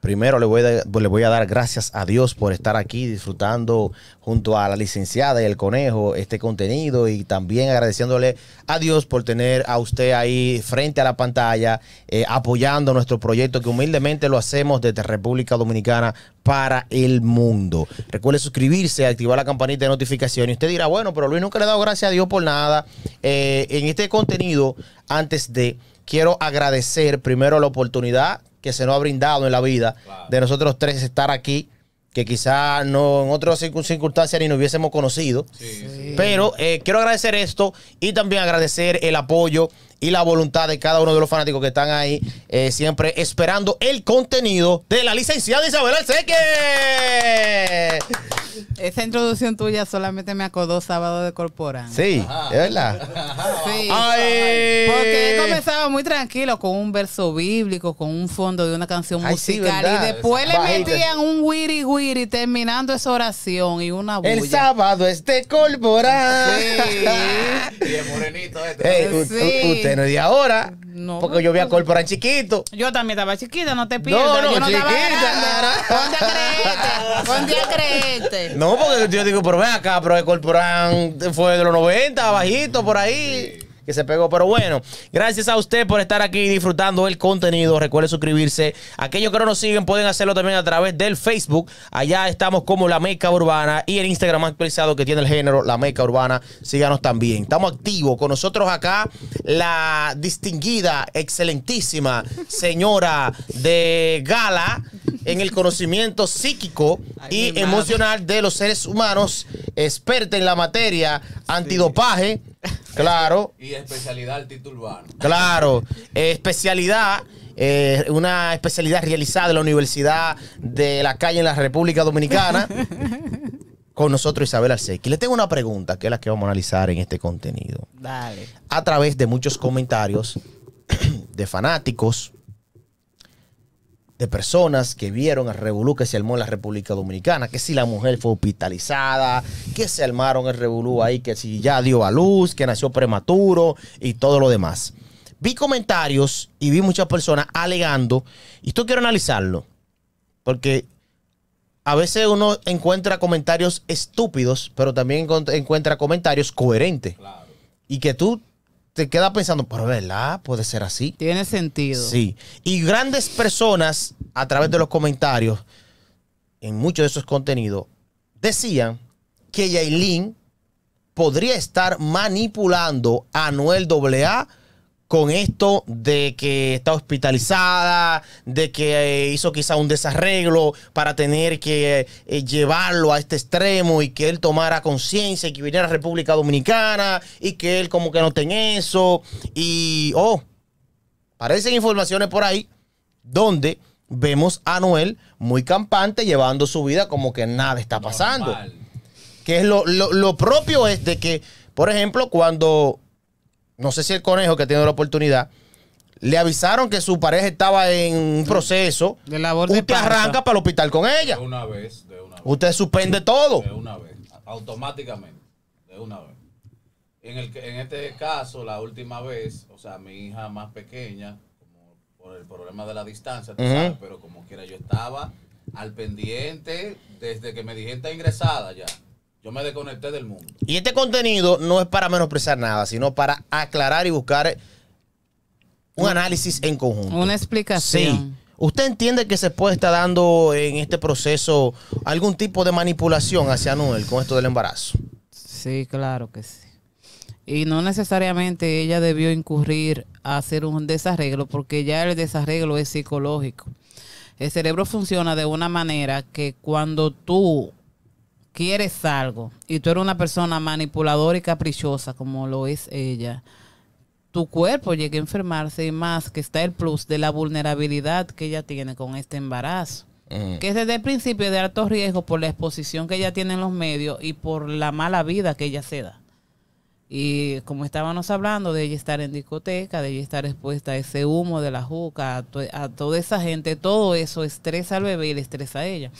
Primero le voy, a, pues, le voy a dar gracias a Dios por estar aquí disfrutando junto a la licenciada y el conejo este contenido y también agradeciéndole a Dios por tener a usted ahí frente a la pantalla eh, apoyando nuestro proyecto que humildemente lo hacemos desde República Dominicana para el mundo. Recuerde suscribirse, activar la campanita de notificación y usted dirá, bueno, pero Luis nunca le he dado gracias a Dios por nada. Eh, en este contenido, antes de quiero agradecer primero la oportunidad que se nos ha brindado en la vida de nosotros tres estar aquí que quizás no en otras circunstancias ni nos hubiésemos conocido. Pero eh, quiero agradecer esto y también agradecer el apoyo y la voluntad de cada uno de los fanáticos que están ahí eh, siempre esperando el contenido de la licenciada Isabel Seque. Esa introducción tuya solamente me acordó sábado de corporal. Sí, es verdad. Sí. Porque he muy tranquilo con un verso bíblico, con un fondo de una canción musical y después le metían un wiri wiri terminando esa oración y una bulla. El sábado es de corporal. Sí. y el morenito este. sí de ahora. porque yo vi a Corporán chiquito. Yo también estaba chiquita, no te pido. No, no, no chiquita. Estaba ¿Dónde creerte. No, porque yo digo, pero ven acá, pero el Corporán fue de los 90, bajito, por ahí que se pegó. Pero bueno, gracias a usted por estar aquí disfrutando el contenido. Recuerde suscribirse. Aquellos que no nos siguen pueden hacerlo también a través del Facebook. Allá estamos como La Meca Urbana y el Instagram actualizado que tiene el género La Meca Urbana. Síganos también. Estamos activos con nosotros acá la distinguida, excelentísima señora de gala en el conocimiento psíquico y emocional de los seres humanos, experta en la materia antidopaje, Claro. Y especialidad título urbano. Claro. Eh, especialidad, eh, una especialidad realizada en la Universidad de la Calle en la República Dominicana. con nosotros Isabel Arcequi. Le tengo una pregunta que es la que vamos a analizar en este contenido. Dale. A través de muchos comentarios de fanáticos, de personas que vieron el revolú que se armó en la República Dominicana, que si la mujer fue hospitalizada, que se armaron el revolú ahí, que si ya dio a luz, que nació prematuro y todo lo demás. Vi comentarios y vi muchas personas alegando, y esto quiero analizarlo, porque a veces uno encuentra comentarios estúpidos, pero también encuentra comentarios coherentes. Y que tú te queda pensando, pero ¿verdad? Puede ser así. Tiene sentido. Sí. Y grandes personas, a través de los comentarios, en muchos de esos contenidos, decían que Yailin podría estar manipulando a Noel AA con esto de que está hospitalizada, de que eh, hizo quizá un desarreglo para tener que eh, llevarlo a este extremo y que él tomara conciencia y que viniera a República Dominicana y que él como que no tenga eso. Y, oh, parecen informaciones por ahí donde vemos a Noel muy campante llevando su vida como que nada está pasando. Que es lo, propio es de que, por ejemplo, cuando no sé si el conejo que tiene la oportunidad, le avisaron que su pareja estaba en un proceso. De labor Usted arranca para el hospital con ella. De una vez, de una vez. Usted suspende todo. De una vez, automáticamente, de una vez. En, el, en este caso, la última vez, o sea, mi hija más pequeña, por el problema de la distancia, pero como quiera, yo estaba al pendiente desde que me dijeron está ingresada ya. Yo me desconecté del mundo. Y este contenido no es para menospreciar nada, sino para aclarar y buscar un análisis en conjunto. Una explicación. Sí. ¿Usted entiende que se puede estar dando en este proceso algún tipo de manipulación hacia Noel con esto del embarazo? Sí, claro que sí. Y no necesariamente ella debió incurrir a hacer un desarreglo, porque ya el desarreglo es psicológico. El cerebro funciona de una manera que cuando tú quieres algo y tú eres una persona manipuladora y caprichosa como lo es ella, tu cuerpo llega a enfermarse y más que está el plus de la vulnerabilidad que ella tiene con este embarazo. Mm. Que desde el principio de alto riesgo por la exposición que ella tiene en los medios y por la mala vida que ella se da. Y como estábamos hablando de ella estar en discoteca, de ella estar expuesta a ese humo de la juca, a, toda esa gente, todo eso estresa al bebé y le estresa a ella.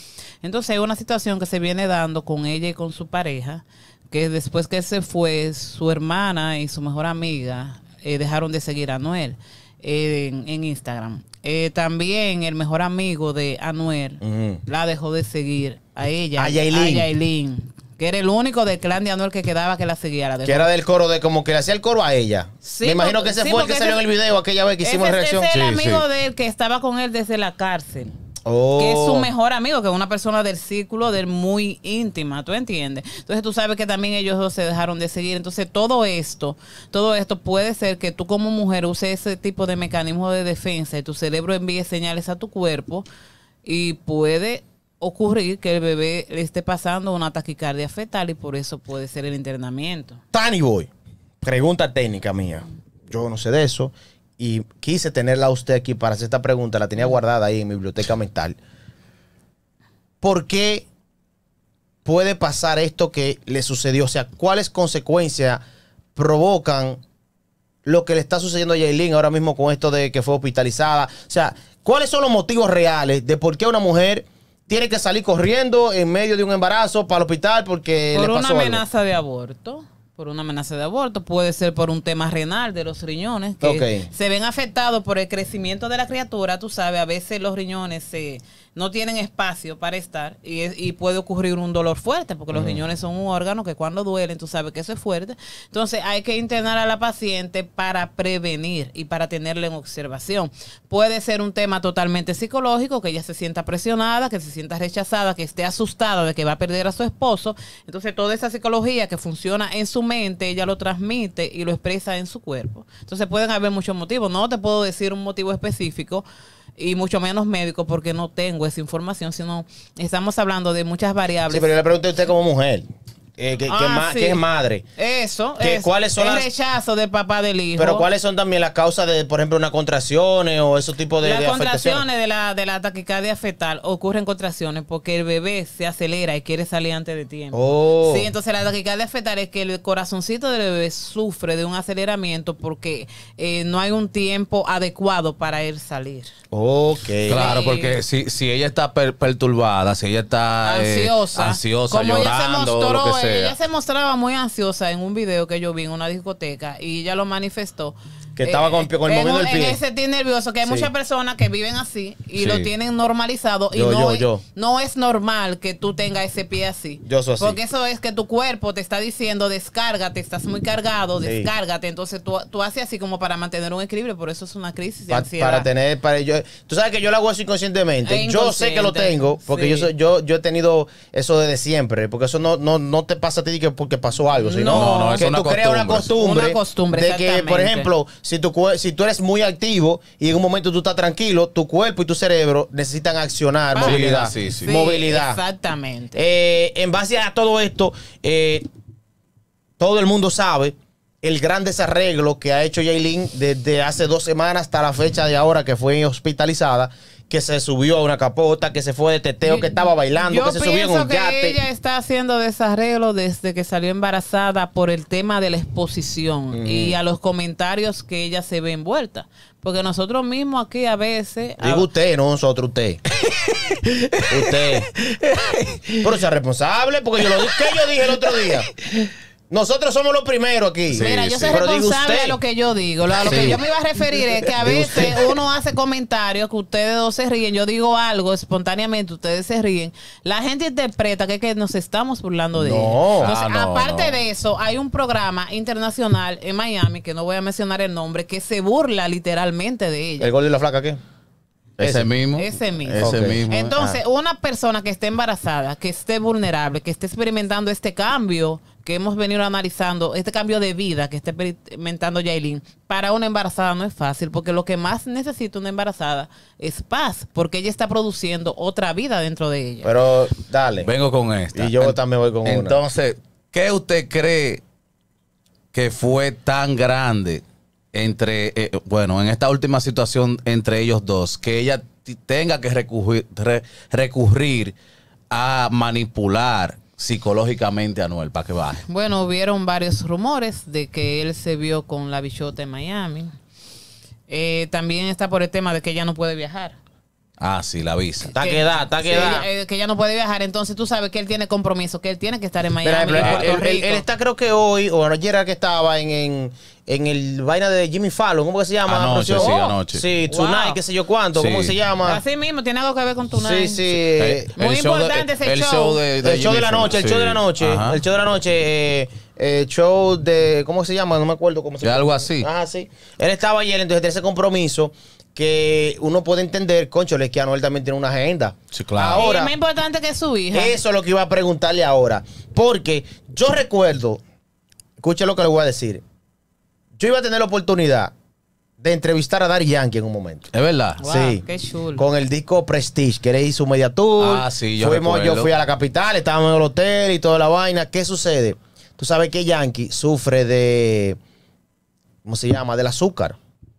Entonces hay una situación que se viene dando con ella y con su pareja, que después que se fue, su hermana y su mejor amiga eh, dejaron de seguir a Anuel eh, en, Instagram. Eh, también el mejor amigo de Anuel la dejó de seguir a ella, a A Yailin que era el único del clan de que quedaba que la seguía. La que era del coro, de como que le hacía el coro a ella. Me imagino que ese fue el que salió en el video aquella vez que hicimos ese, reacción. es el amigo de él que estaba con él desde la cárcel. Oh. Que es su oh. mejor amigo, que es una persona del círculo del muy íntima, ¿tú entiendes? Entonces tú sabes que también ellos dos se dejaron de seguir. Entonces todo esto, todo esto puede ser que tú como mujer uses ese tipo de mecanismo de defensa y tu cerebro envíe señales a tu cuerpo y puede ocurrir que el bebé le esté pasando una taquicardia fetal y por eso puede ser el internamiento. Tani Boy, pregunta técnica mía. Yo no sé de eso y quise tenerla a usted aquí para hacer esta pregunta. La tenía guardada ahí en mi biblioteca mental. ¿Por qué puede pasar esto que le sucedió? O sea, ¿cuáles consecuencias provocan lo que le está sucediendo a Yailin ahora mismo con esto de que fue hospitalizada? O sea, ¿cuáles son los motivos reales de por qué una mujer tiene que salir corriendo en medio de un embarazo para el hospital porque por le pasó una amenaza de aborto por una amenaza de aborto, puede ser por un tema renal de los riñones, que se ven afectados por el crecimiento de la criatura, tú sabes, a veces los riñones se, no tienen espacio para estar y, puede ocurrir un dolor fuerte, porque los riñones son un órgano que cuando duelen, tú sabes que eso es fuerte. Entonces hay que internar a la paciente para prevenir y para tenerla en observación. Puede ser un tema totalmente psicológico, que ella se sienta presionada, que se sienta rechazada, que esté asustada de que va a perder a su esposo. Entonces toda esa psicología que funciona en su mente, ella lo transmite y lo expresa en su cuerpo. Entonces pueden haber muchos motivos. No te puedo decir un motivo específico y mucho menos médico porque no tengo esa información, sino estamos hablando de muchas variables. Sí, pero yo le pregunté a usted como mujer eh, que, es ah, madre. Eso, ¿cuáles son el rechazo de papá del hijo. Pero cuáles son también las causas de, por ejemplo, unas contracciones o esos tipos de, las contracciones de la, de la taquicardia fetal ocurren contracciones porque el bebé se acelera y quiere salir antes de tiempo. Oh. Sí, entonces la taquicardia fetal es que el corazoncito del bebé sufre de un aceleramiento porque eh, no hay un tiempo adecuado para él salir. Ok. Claro, porque si, si ella está perturbada, si ella está eh, ansiosa, ansiosa llorando, se mostró, ella se mostraba muy ansiosa en un video que yo vi en una discoteca y ella lo manifestó que estaba eh, con, eh, con movimiento movimiento pie. En ese tiene nervioso, que hay muchas personas que viven así y lo tienen normalizado y no, yo, no es normal que tú tengas ese pie así. Yo soy así. Porque eso es que tu cuerpo te está diciendo, descárgate, estás muy cargado, descárgate. Entonces tú, tú, haces así como para mantener un equilibrio, por eso es una crisis ansiedad. Para tener, para yo, tú sabes que yo lo hago así inconscientemente. Yo sé que lo tengo, porque yo, yo, yo he tenido eso desde siempre, porque eso no, no, no te pasa a ti porque pasó algo, sino no, no, que tú creas una costumbre, una costumbre de que, por ejemplo, si, tú eres muy activo y en un momento tú estás tranquilo, tu cuerpo y tu cerebro necesitan accionar ah, movilidad. Movilidad. Exactamente. Eh, en base a todo esto, eh, todo el mundo sabe el gran desarreglo que ha hecho Jaylin desde hace dos semanas hasta la fecha de ahora que fue hospitalizada que se subió a una capota, que se fue de teteo, que estaba bailando, que se subió en un que Ella está haciendo desarreglo desde que salió embarazada por el tema de la exposición y a los comentarios que ella se ve envuelta. Porque nosotros mismos aquí a veces. Digo usted, no nosotros, usted. usted. Pero sea responsable, porque yo lo yo dije el otro día. Nosotros somos los primeros aquí. Mira, yo soy responsable de lo que yo digo. Lo, a lo que yo me iba a referir es que a veces uno hace comentarios que ustedes dos se ríen. Yo digo algo espontáneamente, ustedes se ríen. La gente interpreta que, nos estamos burlando de ah, ellos. aparte de eso, hay un programa internacional en Miami, que no voy a mencionar el nombre, que se burla literalmente de ellos. ¿El gol de la flaca qué? Ese, mismo. Ese mismo. Eh. Entonces, ah. una persona que esté embarazada, que esté vulnerable, que esté experimentando este cambio que hemos venido analizando, este cambio de vida que está experimentando Yailin, para una embarazada no es fácil, porque lo que más necesita una embarazada es paz, porque ella está produciendo otra vida dentro de ella. Pero dale. Vengo con esta. Y yo también voy con Entonces, ¿qué usted cree que fue tan grande entre, eh, bueno, en esta última situación entre ellos dos, que ella tenga que recurrir a manipular psicológicamente a Noel para que baje? Bueno, hubieron varios rumores de que él se vio con la bichota en Miami. Eh, también está por el tema de que ella no puede viajar. Ah, sí, la visa. Está que, quedada, está quedada. Eh, que ya no puede viajar, entonces tú sabes que él tiene compromiso, que él tiene que estar en Miami. Eh, él, está, creo que hoy, o ayer era que estaba en, en, en, el vaina de Jimmy Fallon, ¿cómo que se llama? Anoche, sí, oh, anoche. Sí, Tonight, qué sé yo cuánto, ¿cómo se llama? Así mismo, tiene algo que ver con Tonight. Sí, sí. Eh, Muy importante ese show. el, show de la noche, el show de la noche. El show de la noche. Eh, show de. ¿Cómo se llama? No me acuerdo cómo se llama. De algo así. Ah, sí. Él estaba ayer, entonces tiene ese compromiso que uno puede entender, es que Anuel también tiene una agenda. Sí, claro. Ahora, es más importante que su hija. Eso es lo que iba a preguntarle ahora. Porque yo recuerdo, escuche lo que le voy a decir. Yo iba a tener la oportunidad de entrevistar a Dar Yankee en un momento. Es verdad. sí. Qué chulo. Con el disco Prestige, que le hizo media tour. Ah, sí, yo Yo fui a la capital, estábamos en el hotel y toda la vaina. ¿Qué sucede? Tú sabes que Yankee sufre de. ¿Cómo se llama? Del azúcar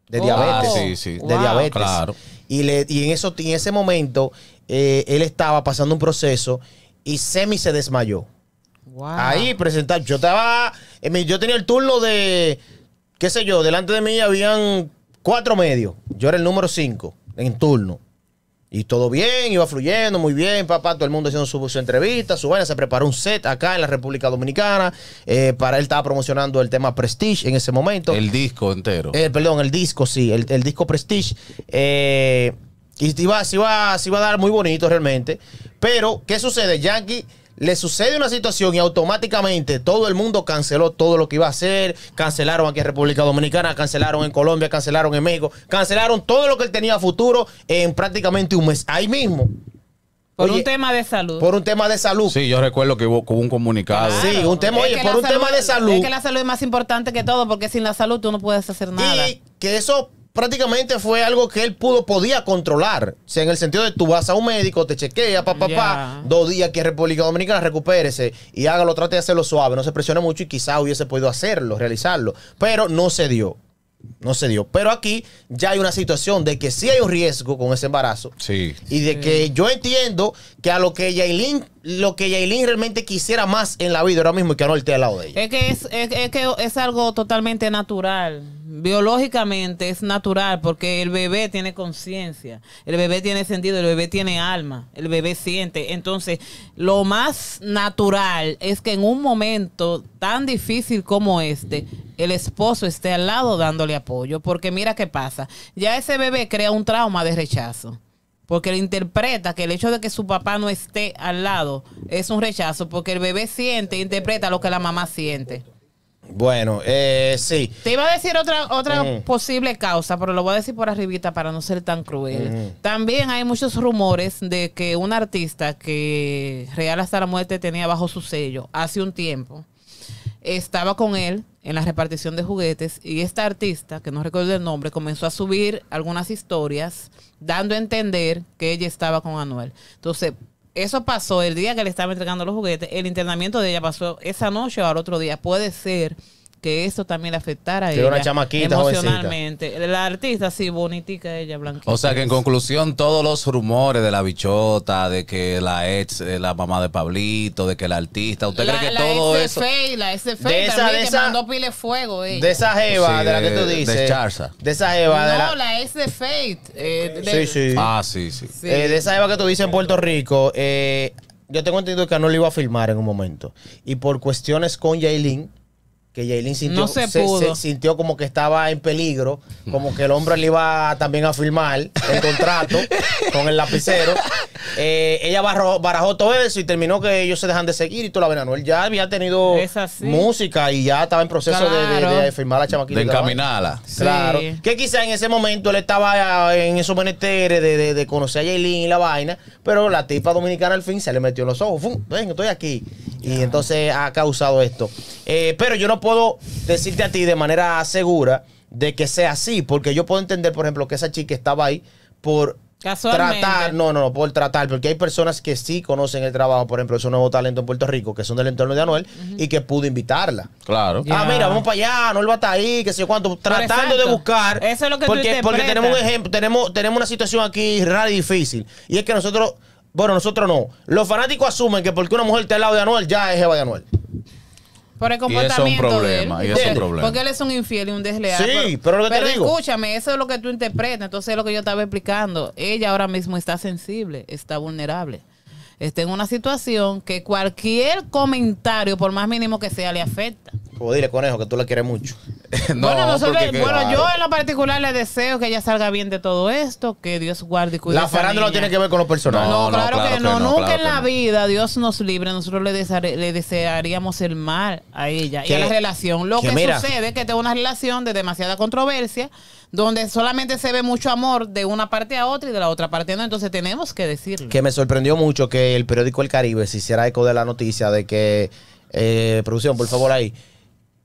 de diabetes. sí, sí. De diabetes. Claro. Y, le, en, eso, en ese momento, eh, él estaba pasando un proceso y Semi se desmayó. Ahí presentar. Yo estaba. Eh, yo tenía el turno de. ¿Qué sé yo? Delante de mí habían cuatro medios. Yo era el número cinco en turno. Y todo bien, iba fluyendo, muy bien, papá. Todo el mundo haciendo su, entrevista, su vaina. Se preparó un set acá en la República Dominicana. Eh, para él estaba promocionando el tema Prestige en ese momento. El disco entero. Eh, perdón, el disco, sí, el, disco Prestige. Eh, y se iba a dar muy bonito realmente. Pero, ¿qué sucede? Yankee le sucede una situación y automáticamente todo el mundo canceló todo lo que iba a hacer. Cancelaron aquí en República Dominicana, cancelaron en Colombia, cancelaron en México, cancelaron todo lo que él tenía futuro en prácticamente un mes. Ahí mismo. Por un tema de salud. Por un tema de salud. Sí, yo recuerdo que hubo, un comunicado. Sí, un tema, oye, por un tema de salud. Es que la salud es más importante que todo, porque sin la salud tú no puedes hacer nada. Y que eso prácticamente fue algo que él pudo, podía controlar. O en el sentido de tú vas a un médico, te chequea, pa pa pa, dos días que República Dominicana, recupérese y hágalo, trate de hacerlo suave, no se presione mucho y quizá hubiese podido hacerlo, realizarlo. Pero no se dio. No se dio. Pero aquí ya hay una situación de que sí hay un riesgo con ese embarazo. Sí. Y de que yo entiendo que a lo que Yailin, lo que realmente quisiera más en la vida ahora mismo y que no esté al lado de ella. Es que es, es que es algo totalmente natural biológicamente es natural porque el bebé tiene conciencia, el bebé tiene sentido, el bebé tiene alma, el bebé siente. Entonces, lo más natural es que en un momento tan difícil como este, el esposo esté al lado dándole apoyo, porque mira qué pasa, ya ese bebé crea un trauma de rechazo porque él interpreta que el hecho de que su papá no esté al lado es un rechazo, porque el bebé siente, e interpreta lo que la mamá siente. Bueno, eh, sí. Te iba a decir otra, otra posible causa, pero lo voy a decir por arribita para no ser tan cruel. También hay muchos rumores de que un artista que Real hasta la muerte tenía bajo su sello hace un tiempo, estaba con él en la repartición de juguetes y esta artista, que no recuerdo el nombre, comenzó a subir algunas historias dando a entender que ella estaba con Anuel. Entonces, eso pasó el día que le estaba entregando los juguetes. El internamiento de ella pasó esa noche o al otro día. Puede ser que eso también le afectara a ella emocionalmente. La artista, sí, bonitica ella, blanquita. O sea que en conclusión, todos los rumores de la bichota, de que la ex, eh, la mamá de Pablito, de que la artista, ¿usted cree que todo eso? La SF, de esa, eh. de esa, pile fuego De esa Eva de, la que tú dices. De Charza. De esa Eva No, de la, la ex Eh, sí, sí. Ah, sí, sí. Eh, de esa Eva que tú dices en Puerto Rico, yo tengo entendido que no le iba a filmar en un momento. Y por cuestiones con Yailin que Jaylin sintió, se sintió como que estaba en peligro, como que el hombre le iba también a firmar el contrato con el lapicero. Eh, ella barajó, todo eso y terminó que ellos se dejan de seguir y toda la vena. Él ya había tenido música y ya estaba en proceso de, firmar la chamaquita. De encaminarla. Claro. Que quizá en ese momento él estaba eh, en esos menesteres de, conocer a Jaylin y la vaina, pero la tipa dominicana al fin se le metió los ojos. Ven, estoy aquí. Y entonces ha causado esto. Eh, pero yo no puedo decirte a ti de manera segura de que sea así, porque yo puedo entender, por ejemplo, que esa chica estaba ahí por tratar, no, no, no, por tratar, porque hay personas que sí conocen el trabajo, por ejemplo, esos nuevos nuevo talento en Puerto Rico, que son del entorno de Anuel y que pudo invitarla. Claro. Ah, mira, vamos para allá, Anuel va a estar ahí, qué sé cuánto, tratando de buscar. Eso es lo que porque, porque tenemos un ejemplo, tenemos, tenemos una situación aquí rara y difícil, y es que nosotros bueno, nosotros no. Los fanáticos asumen que porque una mujer está al lado de Anuel, ya es Eva de Anuel. Por el comportamiento. Y es un problema. es un problema. Porque él es un infiel y un desleal. Sí, pero, te digo. escúchame, eso es lo que tú interpretas. Entonces es lo que yo estaba explicando. Ella ahora mismo está sensible, está vulnerable. Está en una situación que cualquier comentario, por más mínimo que sea, le afecta. O pues dile, conejo, que tú la quieres mucho. bueno, yo en lo particular le deseo que ella salga bien de todo esto, que Dios guarde y cuide. La farándula no tiene que ver con los personal. No, claro, que, no. nunca en la vida Dios nos libre. Nosotros le, desearíamos el mal a ella y a la relación. Lo que, sucede es que tengo una relación de demasiada controversia, donde solamente se ve mucho amor de una parte a otra y de la otra parte no. Entonces tenemos que decirlo. Que me sorprendió mucho que el periódico El Caribe se hiciera eco de la noticia de que, eh, producción, por favor, ahí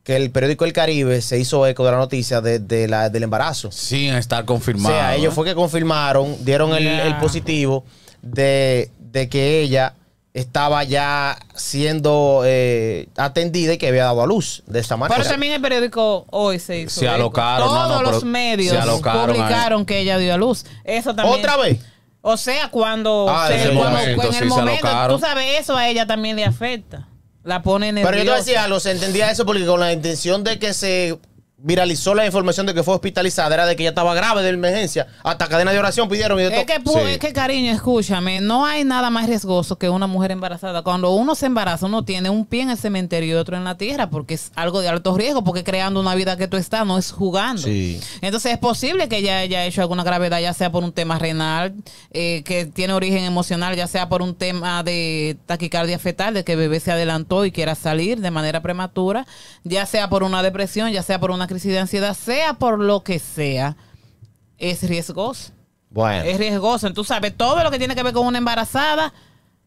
que el periódico El Caribe se hizo eco de la noticia de, la, del embarazo. sin estar confirmado. O ellos fue que confirmaron, dieron el, positivo de, que ella estaba ya siendo eh, atendida y que había dado a luz de esta manera. Pero también el periódico hoy se hizo. Se alocaron. Todos los medios publicaron que ella dio a luz. Eso también. ¿Otra vez? O sea, cuando, ah, cuando en el momento, tú sabes, eso a ella también le afecta. La ponen en Pero yo te decía, los entendía eso porque con la intención de que se viralizó la información de que fue hospitalizada, era de que ella estaba grave de emergencia. Hasta cadena de oración pidieron y es, que, es que, cariño, escúchame, no hay nada más riesgoso que una mujer embarazada. Cuando uno se embaraza, uno tiene un pie en el cementerio y otro en la tierra, porque es algo de alto riesgo, porque creando una vida que tú estás, no es jugando. Entonces es posible que ella haya hecho alguna gravedad, ya sea por un tema renal, eh, que tiene origen emocional, ya sea por un tema de taquicardia fetal, de que el bebé se adelantó y quiera salir de manera prematura, ya sea por una depresión, ya sea por una crisis de ansiedad, sea por lo que sea, es riesgoso. Bueno. Es riesgoso. Tú sabes, todo lo que tiene que ver con una embarazada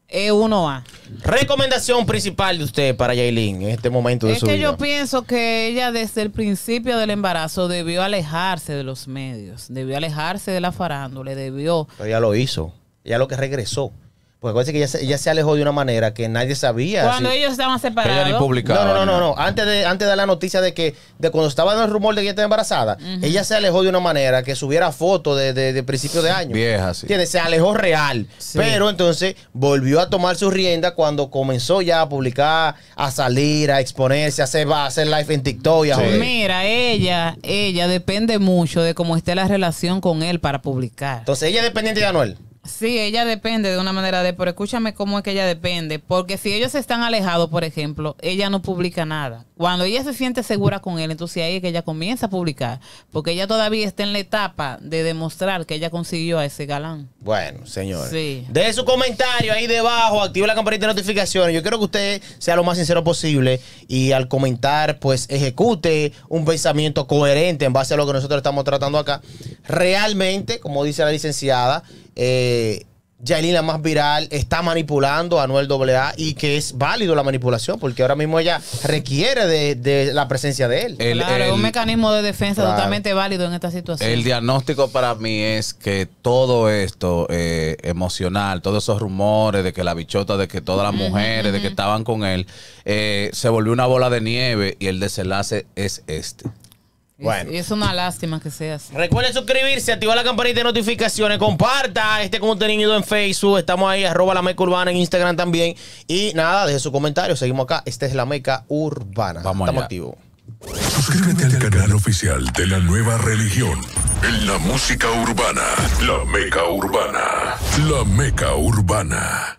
es uno a Recomendación principal de usted para Yailin en este momento de su vida. que yo pienso que ella desde el principio del embarazo debió alejarse de los medios, debió alejarse de la farándula, debió... Pero ella lo hizo. Ella lo que regresó pues parece que ella se, alejó de una manera que nadie sabía. Cuando ellos estaban separados. No, no, no, no, Antes, de, antes de la noticia de que de cuando estaba en el rumor de que ella estaba embarazada, ella se alejó de una manera que subiera fotos de, de, de, principio de año. Vieja, sí. Se alejó real. Pero entonces volvió a tomar su rienda cuando comenzó ya a publicar, a salir, a exponerse, a hacer, live en TikTok. Y a Mira, ella, ella depende mucho de cómo esté la relación con él para publicar. Entonces ella es dependiente de Anuel. Sí, ella depende de una manera de, pero escúchame cómo es que ella depende, porque si ellos están alejados, por ejemplo, ella no publica nada. Cuando ella se siente segura con él, entonces ahí es que ella comienza a publicar, porque ella todavía está en la etapa de demostrar que ella consiguió a ese galán. Bueno, señor. Sí. Deje su comentario ahí debajo, active la campanita de notificaciones. Yo quiero que usted sea lo más sincero posible y al comentar, pues ejecute un pensamiento coherente en base a lo que nosotros estamos tratando acá. Realmente, como dice la licenciada, eh, Yailin, más viral, está manipulando a Noel AA y que es válido la manipulación porque ahora mismo ella requiere de, la presencia de él. claro, un mecanismo de defensa totalmente válido en esta situación. El diagnóstico para mí es que todo esto eh, emocional, todos esos rumores de que la bichota, de que todas las mujeres, de que estaban con él, eh, se volvió una bola de nieve y el desenlace es este. Bueno. Y es una lástima que seas así. Recuerden suscribirse, activar la campanita de notificaciones, comparta este contenido en Facebook. Estamos ahí, arroba la Meca Urbana en Instagram también. Y nada, deje su comentario. Seguimos acá. Esta es la Meca Urbana. Vamos Estamos activos. Suscríbete al canal oficial de la nueva religión. En la música urbana, la Meca Urbana. La Meca Urbana.